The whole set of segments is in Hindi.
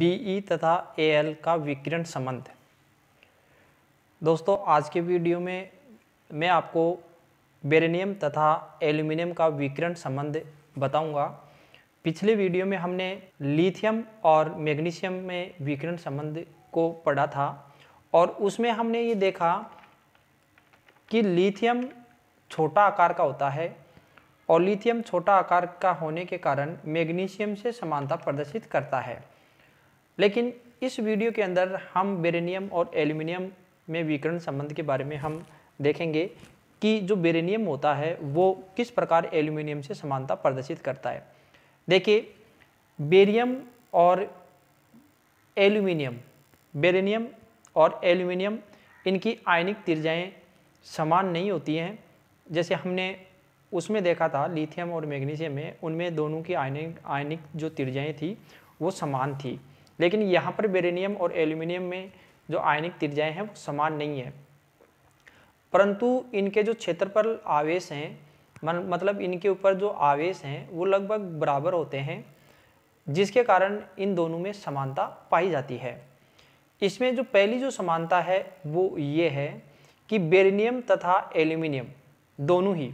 बी तथा एल का विकिरण संबंध दोस्तों आज के वीडियो में मैं आपको बेरेनियम तथा एल्यूमिनियम का विकिरण संबंध बताऊंगा पिछले वीडियो में हमने लिथियम और मैग्नीशियम में विकिरण संबंध को पढ़ा था और उसमें हमने ये देखा कि लिथियम छोटा आकार का होता है और लिथियम छोटा आकार का होने के कारण मैग्नीशियम से समानता प्रदर्शित करता है लेकिन इस वीडियो के अंदर हम बेरेनियम और एल्यूमिनियम में विकरण संबंध के बारे में हम देखेंगे कि जो बेरेनियम होता है वो किस प्रकार एल्यूमिनियम से समानता प्रदर्शित करता है देखिए बेरियम और एल्यूमिनियम बेरेनियम और एल्यूमिनियम इनकी आयनिक तिरजाएँ समान नहीं होती हैं जैसे हमने उसमें देखा था लिथियम और मैग्नीशियम में उनमें दोनों की आयनिक आयनिक जो तिरजाएँ थी वो समान थी लेकिन यहाँ पर बेरेनियम और एल्यूमिनियम में जो आयनिक तिरजाएँ हैं वो समान नहीं है परंतु इनके जो क्षेत्रफल आवेश हैं मतलब इनके ऊपर जो आवेश हैं वो लगभग बराबर होते हैं जिसके कारण इन दोनों में समानता पाई जाती है इसमें जो पहली जो समानता है वो ये है कि बेरिलियम तथा एल्यूमिनियम दोनों ही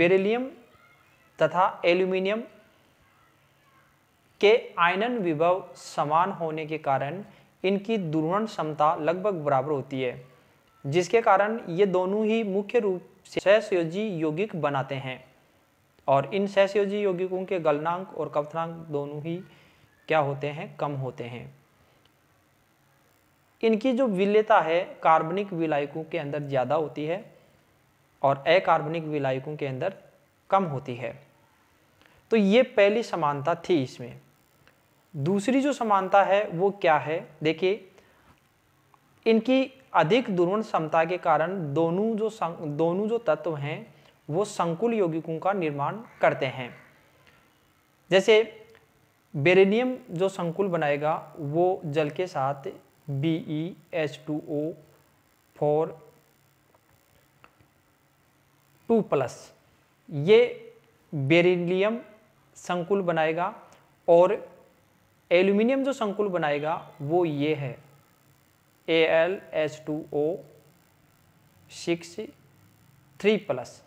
बेरिलियम तथा एल्यूमिनियम के आयनन विभव समान होने के कारण इनकी दूरण क्षमता लगभग बराबर होती है जिसके कारण ये दोनों ही मुख्य रूप से सहसयोजी यौगिक बनाते हैं और इन सहसयोजी यौगिकों के गलनांक और कवथनांक दोनों ही क्या होते हैं कम होते हैं इनकी जो विल्यता है कार्बनिक विलायकों के अंदर ज़्यादा होती है और अकार्बनिक विलायकों के अंदर कम होती है तो ये पहली समानता थी इसमें दूसरी जो समानता है वो क्या है देखिए इनकी अधिक दुर्वण क्षमता के कारण दोनों जो दोनों जो तत्व हैं वो संकुल यौगिकों का निर्माण करते हैं जैसे बेरेनियम जो संकुल बनाएगा वो जल के साथ B E H two O four two plus ये बेरिलियम संकुल बनाएगा और एल्यूमिनियम जो संकुल बनाएगा वो ये है A L H two O six three plus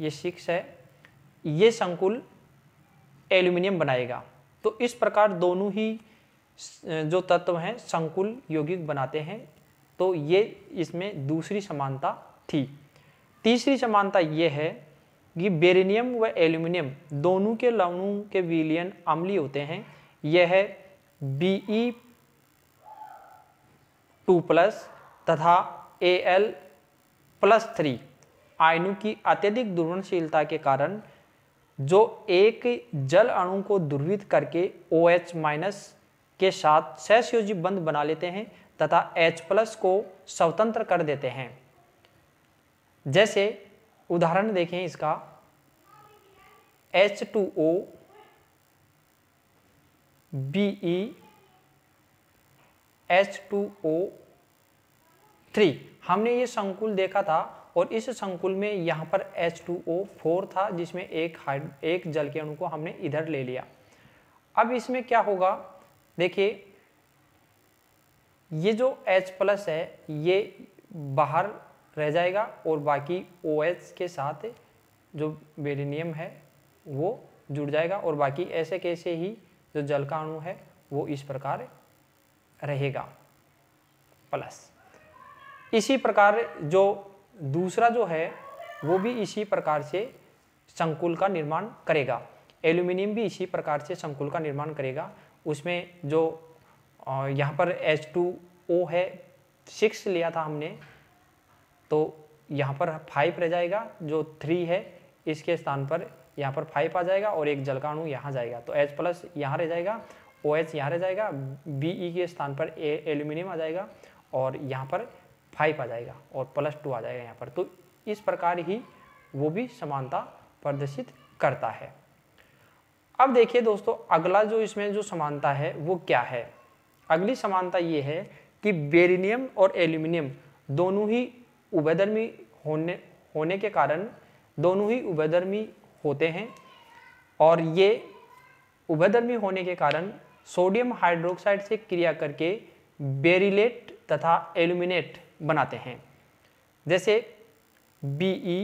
ये सिक्स है ये संकुल एल्यूमिनियम बनाएगा तो इस प्रकार दोनों ही जो तत्व हैं संकुल यौगिक बनाते हैं तो ये इसमें दूसरी समानता थी तीसरी समानता ये है कि बेरिनियम व एल्यूमिनियम दोनों के लवणों के विलियन अम्लीय होते हैं यह है बी ई टू प्लस तथा ए एल प्लस थ्री आयनु की अत्यधिक दुर्वनशीलता के कारण जो एक जल अणु को दुर्वित करके ओ एच माइनस के साथ सहसयोजी बंद बना लेते हैं तथा एच प्लस को स्वतंत्र कर देते हैं जैसे उदाहरण देखें इसका H two O B E H two O three हमने ये संकुल देखा था और इस संकुल में यहाँ पर एच टू ओ फोर था जिसमें एक हाइड एक जल के अणु को हमने इधर ले लिया अब इसमें क्या होगा देखिए ये जो H प्लस है ये बाहर रह जाएगा और बाकी OH के साथ जो बेरिनियम है वो जुड़ जाएगा और बाकी ऐसे कैसे ही जो जल का अणु है वो इस प्रकार रहेगा प्लस इसी प्रकार जो दूसरा जो है वो भी इसी प्रकार से संकुल का निर्माण करेगा एल्यूमिनियम भी इसी प्रकार से संकुल का निर्माण करेगा उसमें जो यहाँ पर H2O है सिक्स लिया था हमने तो यहाँ पर फाइव रह जाएगा जो थ्री है इसके स्थान पर यहाँ पर फाइव आ जाएगा और एक जल का अणु यहाँ जाएगा तो एच प्लस यहाँ रह जाएगा ओ एच यहाँ रह जाएगा बी ई e के स्थान पर एल्यूमिनियम आ जाएगा और यहाँ पर फाइव आ जाएगा और प्लस टू आ जाएगा यहाँ पर तो इस प्रकार ही वो भी समानता प्रदर्शित करता है अब देखिए दोस्तों अगला जो इसमें जो समानता है वो क्या है अगली समानता ये है कि बेरिनियम और एल्यूमिनियम दोनों ही उभयधर्मी होने होने के कारण दोनों ही उभयधर्मी होते हैं और ये उभयधर्मी होने के कारण सोडियम हाइड्रोक्साइड से क्रिया करके बेरिलेट तथा एल्यूमिनेट बनाते हैं जैसे B E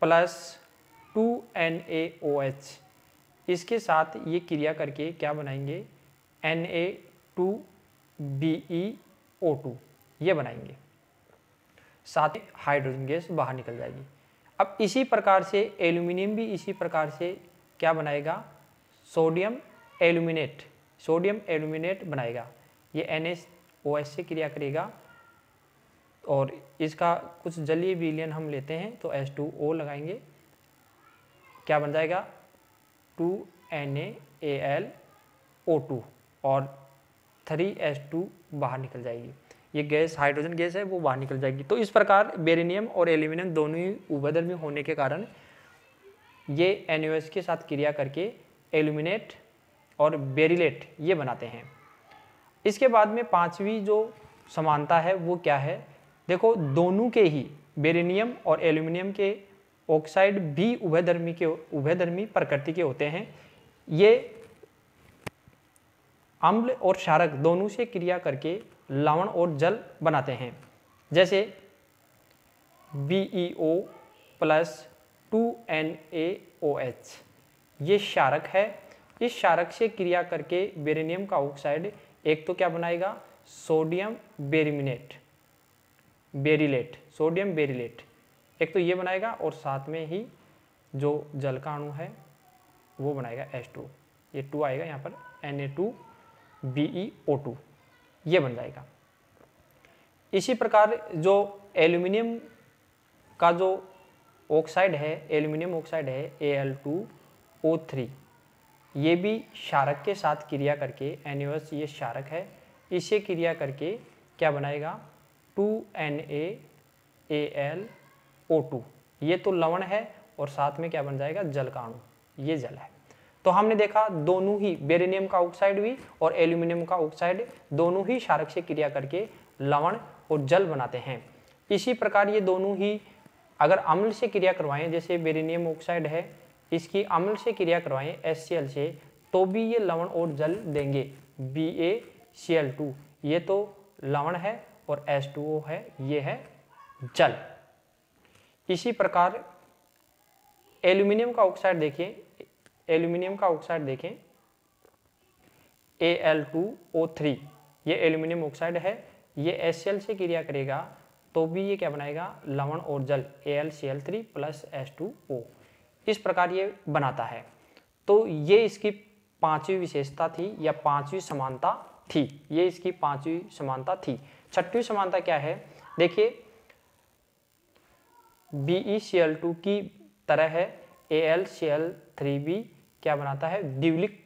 plus two N A O H इसके साथ ये क्रिया करके क्या बनाएंगे N A two B E O two ये बनाएंगे साथ ही हाइड्रोजन गैस बाहर निकल जाएगी अब इसी प्रकार से एल्यूमिनियम भी इसी प्रकार से क्या बनाएगा सोडियम एल्यूमिनेट सोडियम एल्यूमिनेट बनाएगा ये एन एस से क्रिया करेगा और इसका कुछ जलीय विलियन हम लेते हैं तो एस टू ओ लगाएंगे क्या बन जाएगा two N A L O two और थ्री एस टू बाहर निकल जाएगी ये गैस हाइड्रोजन गैस है वो बाहर निकल जाएगी तो इस प्रकार बेरिनियम और एल्यूमिनियम दोनों ही उभयधर्मी होने के कारण ये एन के साथ क्रिया करके एल्यूमिनेट और बेरिलेट ये बनाते हैं इसके बाद में पांचवी जो समानता है वो क्या है देखो दोनों के ही बेरिनियम और एल्यूमिनियम के ऑक्साइड भी उभयधर्मी के उभयधर्मी प्रकृति के होते हैं ये अम्ल और क्षारक दोनों से क्रिया करके लवण और जल बनाते हैं जैसे B E O plus two N A O H ये शारक है इस शारक से क्रिया करके बेरिनियम का ऑक्साइड एक तो क्या बनाएगा सोडियम बेरिमिनेट बेरिलेट सोडियम बेरिलेट एक तो ये बनाएगा और साथ में ही जो जल का अणु है वो बनाएगा H2 टू ये टू आएगा यहाँ पर N A two B E O two ये बन जाएगा इसी प्रकार जो एल्यूमिनियम का जो ऑक्साइड है एल्यूमिनियम ऑक्साइड है A L two O three ये भी शारक के साथ क्रिया करके एन ये शारक है इसे क्रिया करके क्या बनाएगा two N A L O two ये तो लवण है और साथ में क्या बन जाएगा जल का अणु ये जल है तो हमने देखा दोनों ही बेरेनियम का ऑक्साइड भी और एल्यूमिनियम का ऑक्साइड दोनों ही क्षारक से क्रिया करके लवण और जल बनाते हैं इसी प्रकार ये दोनों ही अगर अम्ल से क्रिया करवाएं जैसे बेरेनियम ऑक्साइड है इसकी अम्ल से क्रिया करवाएं एस से तो भी ये लवण और जल देंगे B A C L two ये तो लवण है और एस टू ओ है ये है जल इसी प्रकार एल्यूमिनियम का ऑक्साइड देखिए एल्यूमिनियम का ऑक्साइड देखें A L two O three ये एल्यूमिनियम ऑक्साइड है ये एस से क्रिया करेगा तो भी ये क्या बनाएगा लवण और जल A L C L three plus S two O इस प्रकार ये बनाता है तो ये इसकी पांचवी विशेषता थी या पांचवी समानता थी ये इसकी पांचवी समानता थी छठवीं समानता क्या है देखिए B E C L two की तरह है A L C L three B क्या बनाता है दिवलिक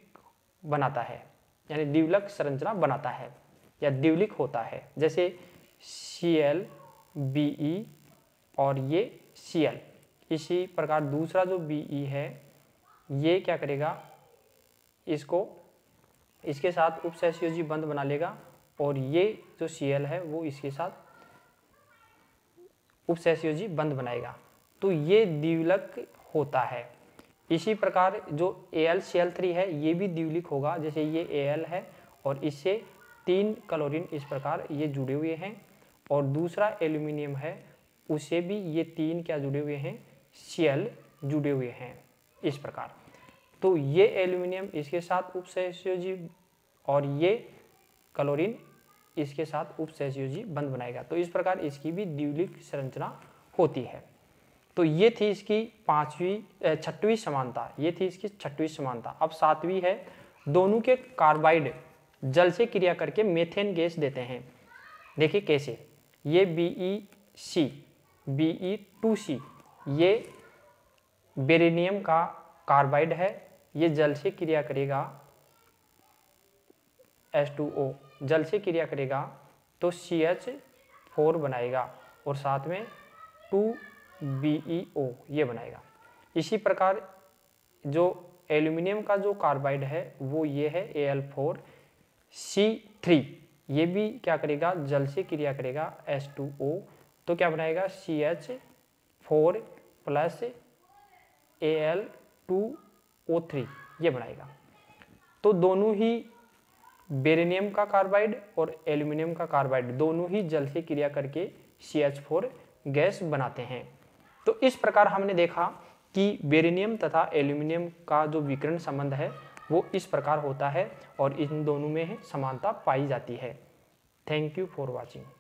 बनाता है यानी दिवलक संरचना बनाता है या दिवलिक होता है जैसे सी एल बी ई और ये सी एल इसी प्रकार दूसरा जो बी ई है ये क्या करेगा इसको इसके साथ उप बंद बना लेगा और ये जो सी एल है वो इसके साथ उप बंद बनाएगा तो ये दिवलक होता है इसी प्रकार जो A L L C three है ये भी द्विलिक होगा जैसे ये ए एल है और इससे तीन क्लोरीन इस प्रकार ये जुड़े हुए हैं और दूसरा एल्यूमिनियम है उससे भी ये तीन क्या जुड़े हुए हैं सी जुड़े हुए हैं इस प्रकार तो ये एल्यूमिनियम इसके साथ उपसहसयोजी और ये क्लोरीन इसके साथ उपसहसयोजी बंद बनाएगा तो इस प्रकार इसकी भी द्विलिक संरचना होती है तो ये थी इसकी पाँचवीं छठवीं समानता ये थी इसकी छठवीं समानता अब सातवीं है दोनों के कार्बाइड जल से क्रिया करके मेथेन गैस देते हैं देखिए कैसे ये B E C B E two C ये बेरिनियम का कार्बाइड है ये जल से क्रिया करेगा टू ओ जल से क्रिया करेगा तो सी एच फोर बनाएगा और साथ में टू बी ई ओ ये बनाएगा इसी प्रकार जो एल्यूमिनियम का जो कार्बाइड है वो ये है A L four C three ये भी क्या करेगा जल से क्रिया करेगा एस टू ओ तो क्या बनाएगा C H four plus A L two O three ये बनाएगा तो दोनों ही बेरेनियम का कार्बाइड और एल्यूमिनियम का कार्बाइड दोनों ही जल से क्रिया करके सी एच फोर गैस बनाते हैं तो इस प्रकार हमने देखा कि बेरिनियम तथा एल्यूमिनियम का जो विकरण संबंध है वो इस प्रकार होता है और इन दोनों में समानता पाई जाती है थैंक यू फॉर वॉचिंग